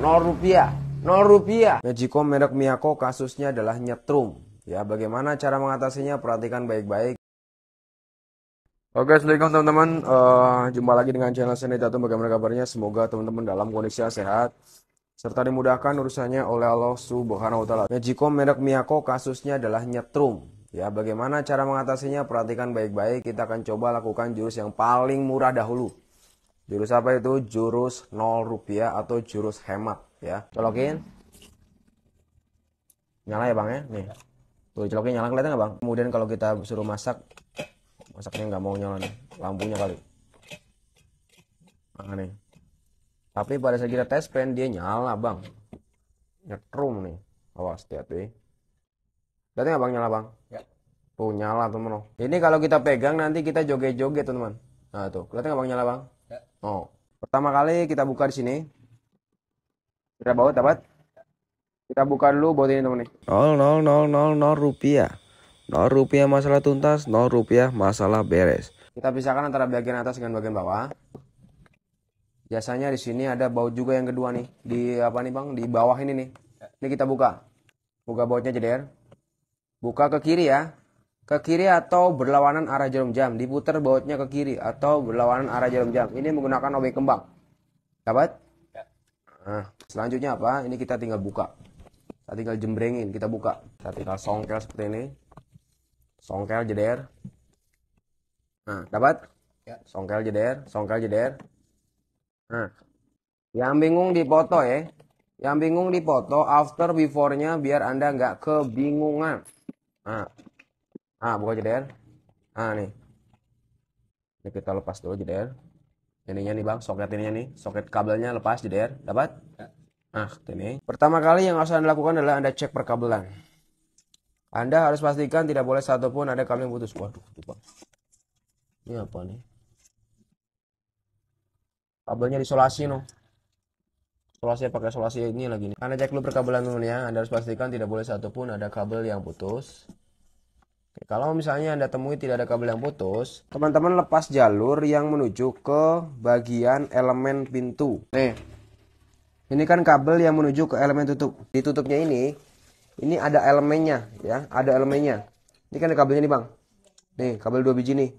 0 rupiah, 0 rupiah. Magicom merek Miyako kasusnya adalah nyetrum. Ya, bagaimana cara mengatasinya? Perhatikan baik-baik. Oke, assalamualaikum teman-teman. Uh, jumpa lagi dengan channel Seni Tatum. Bagaimana kabarnya? Semoga teman-teman dalam kondisi sehat serta dimudahkan urusannya oleh Allah Subhanahu wa taala. Magicom merek Miyako kasusnya adalah nyetrum. Ya, bagaimana cara mengatasinya? Perhatikan baik-baik. Kita akan coba lakukan jurus yang paling murah dahulu Jurus apa itu? Jurus 0 rupiah atau jurus hemat ya. Colokin. Nyala ya bang ya, nih. Tuh colokin nyala kelihatan nggak bang? Kemudian kalau kita suruh masak, masaknya nggak mau nyala nih, lampunya kali. Nah, nih. Tapi pada saat kita tes pen dia nyala bang. Nyetrum nih, awas hati-hati. Berarti nggak bang nyala bang? Ya. Tuh nyala teman Ini kalau kita pegang nanti kita joget-joget teman-teman. Nah tuh, kelihatan nggak bang nyala bang? Oh. Pertama kali kita buka di sini. Kita bawa dapat. Kita buka dulu buat ini teman teman 0 0 0 0 0 rupiah. 0 rupiah masalah tuntas, 0 rupiah masalah beres. Kita pisahkan antara bagian atas dengan bagian bawah. Biasanya di sini ada baut juga yang kedua nih. Di apa nih Bang? Di bawah ini nih. Ini kita buka. Buka bautnya jeder. Buka ke kiri ya ke kiri atau berlawanan arah jarum jam. Diputar bautnya ke kiri atau berlawanan arah jarum jam. Ini menggunakan obeng kembang. Dapat? Ya. Nah, selanjutnya apa? Ini kita tinggal buka. Kita tinggal jembrengin, kita buka. Kita tinggal songkel seperti ini. Songkel jeder. Nah, dapat? Ya. Songkel jeder, songkel jeder. Nah, yang bingung dipoto ya. Yang bingung dipoto after before-nya biar Anda nggak kebingungan. Nah, ah buka jdr, ah nih ini kita lepas dulu jdr, ininya nih bang soket ininya nih soket kabelnya lepas jdr, dapat nah ini pertama kali yang harus anda lakukan adalah anda cek perkabelan anda harus pastikan tidak boleh satupun ada kabel yang putus waduh ini apa nih kabelnya disolasi no solasi pakai solasi ini lagi nih anda cek dulu perkabelan dulu ya anda harus pastikan tidak boleh satupun ada kabel yang putus kalau misalnya Anda temui tidak ada kabel yang putus, teman-teman lepas jalur yang menuju ke bagian elemen pintu. Nih, ini kan kabel yang menuju ke elemen tutup. Di tutupnya ini, ini ada elemennya ya, ada elemennya. Ini kan ada kabelnya nih bang. Nih, kabel dua biji nih.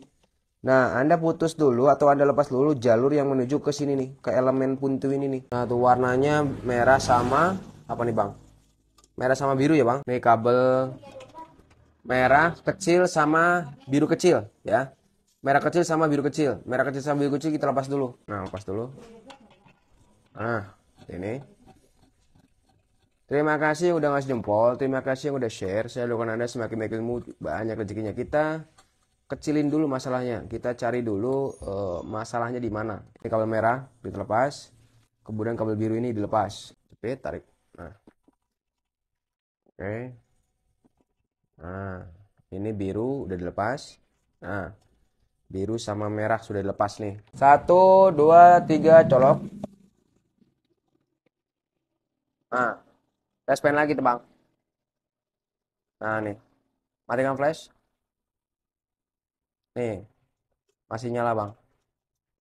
Nah, Anda putus dulu atau Anda lepas dulu jalur yang menuju ke sini nih, ke elemen pintu ini nih. Nah, tuh warnanya merah sama apa nih, Bang? Merah sama biru ya, Bang? Nih kabel merah kecil sama biru kecil ya merah kecil sama biru kecil merah kecil sama biru kecil kita lepas dulu nah lepas dulu nah ini Terima kasih yang udah ngasih jempol, terima kasih yang udah share. Saya doakan Anda semakin baik ilmu, banyak rezekinya kita. Kecilin dulu masalahnya. Kita cari dulu uh, masalahnya di mana. Ini kabel merah dilepas, kemudian kabel biru ini dilepas. Cepet tarik. Nah. Oke. Okay. Nah, ini biru udah dilepas. Nah, biru sama merah sudah dilepas nih. Satu, dua, tiga, colok. Nah, tes pen lagi tebang. Nah, nih. Matikan flash. Nih, masih nyala bang.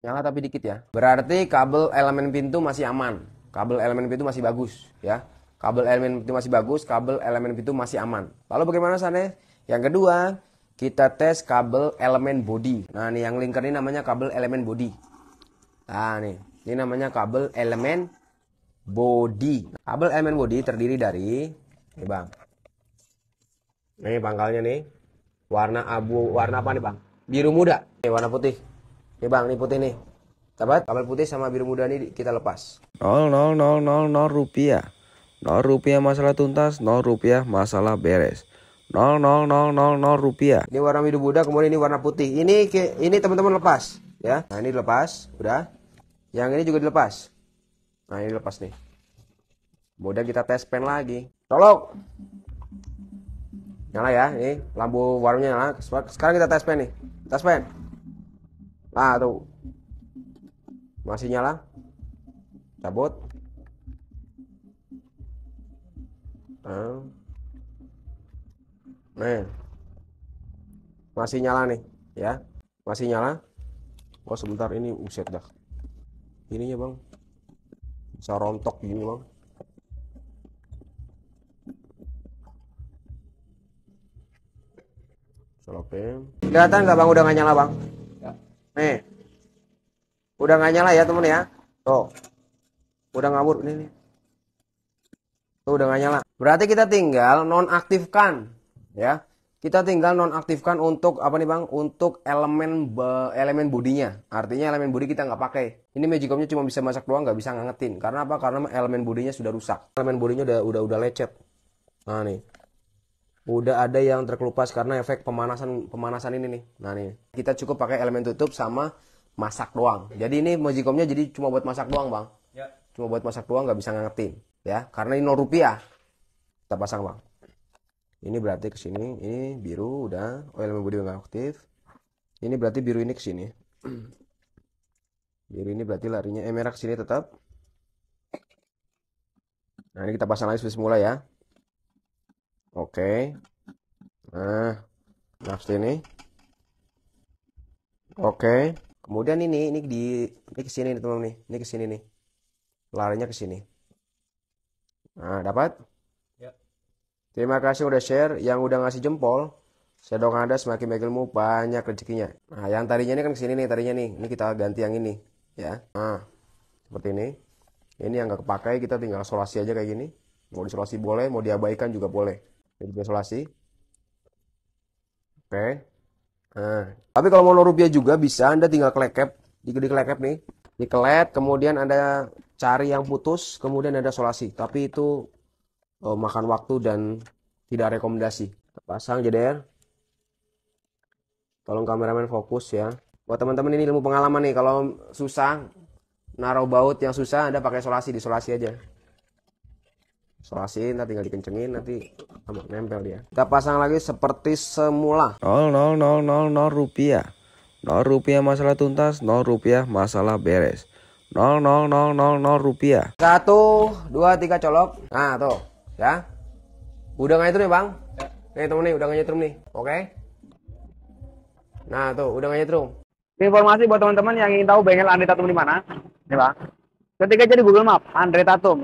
Nyala tapi dikit ya. Berarti kabel elemen pintu masih aman. Kabel elemen pintu masih bagus ya kabel elemen itu masih bagus, kabel elemen itu masih aman. Lalu bagaimana sana? Yang kedua, kita tes kabel elemen body. Nah, ini yang lingkar ini namanya kabel elemen body. Nah, nih, ini namanya kabel elemen body. Kabel elemen body terdiri dari nih, Bang. ini pangkalnya nih. Warna abu, warna apa nih, Bang? Biru muda. Ini warna putih. Ini, Bang, ini putih nih. Dapat? kabel putih sama biru muda ini kita lepas. 0000 rupiah. 0 rupiah masalah tuntas, 0 rupiah masalah beres. 0 0 0 0 0 rupiah. Ini warna biru muda, kemudian ini warna putih. Ini ini teman-teman lepas, ya. Nah, ini lepas udah. Yang ini juga dilepas. Nah, ini lepas nih. Kemudian kita tes pen lagi. Tolong. Nyala ya, ini lampu warungnya nyala. Sekarang kita tes pen nih. Tes pen. Nah, tuh. Masih nyala. Cabut. Nah. Masih nyala nih, ya. Masih nyala. Wah, sebentar ini uset dah. Ininya, Bang. Bisa rontok gini, Bang. Celopin. Kelihatan nggak Bang udah nggak nyala, Bang? Ya. Nih. Udah nggak nyala ya, temen ya. Oh, Udah ngawur ini nih. Tuh udah gak nyala. Berarti kita tinggal nonaktifkan ya. Kita tinggal nonaktifkan untuk apa nih Bang? Untuk elemen elemen bodinya. Artinya elemen bodi kita nggak pakai. Ini magicomnya cuma bisa masak doang nggak bisa ngangetin. Karena apa? Karena elemen bodinya sudah rusak. Elemen bodinya udah udah udah lecet. Nah nih. Udah ada yang terkelupas karena efek pemanasan pemanasan ini nih. Nah nih. Kita cukup pakai elemen tutup sama masak doang. Jadi ini magicomnya jadi cuma buat masak doang, Bang. Ya. Cuma buat masak doang nggak bisa ngangetin ya karena ini 0 rupiah kita pasang bang ini berarti ke sini ini biru udah oil oh, elemen body nggak aktif ini berarti biru ini ke sini biru ini berarti larinya eh merah ke sini tetap nah ini kita pasang lagi seperti semula ya oke nah next ini oke kemudian ini ini di ini ke sini nih teman nih ini ke sini nih larinya ke sini Nah, dapat? Ya. Terima kasih udah share, yang udah ngasih jempol. Saya dong ada semakin ilmu, banyak rezekinya. Nah, yang tadinya ini kan kesini nih, tadinya nih. Ini kita ganti yang ini, ya. Nah, seperti ini. Ini yang gak kepakai, kita tinggal solasi aja kayak gini. Mau disolasi boleh, mau diabaikan juga boleh. Jadi solasi. Oke. Nah, tapi kalau mau rupiah juga bisa, Anda tinggal klekep. Di, di klekep nih. di kelet, kemudian Anda cari yang putus kemudian ada solasi tapi itu oh, makan waktu dan tidak rekomendasi pasang JDR tolong kameramen fokus ya buat teman-teman ini ilmu pengalaman nih kalau susah naruh baut yang susah ada pakai solasi di solasi aja solasi nanti tinggal dikencengin nanti sama nempel dia kita pasang lagi seperti semula 0 0 0 0 0 rupiah 0 rupiah masalah tuntas 0 rupiah masalah beres nol nol nol nol nol rupiah satu dua tiga colok nah tuh ya udah itu nih bang ya. nih temen nih udah nyetrum nih oke nah tuh udah nyetrum informasi buat teman-teman yang ingin tahu bengkel Andre Tatum di mana nih bang ketika jadi Google Map Andre Tatum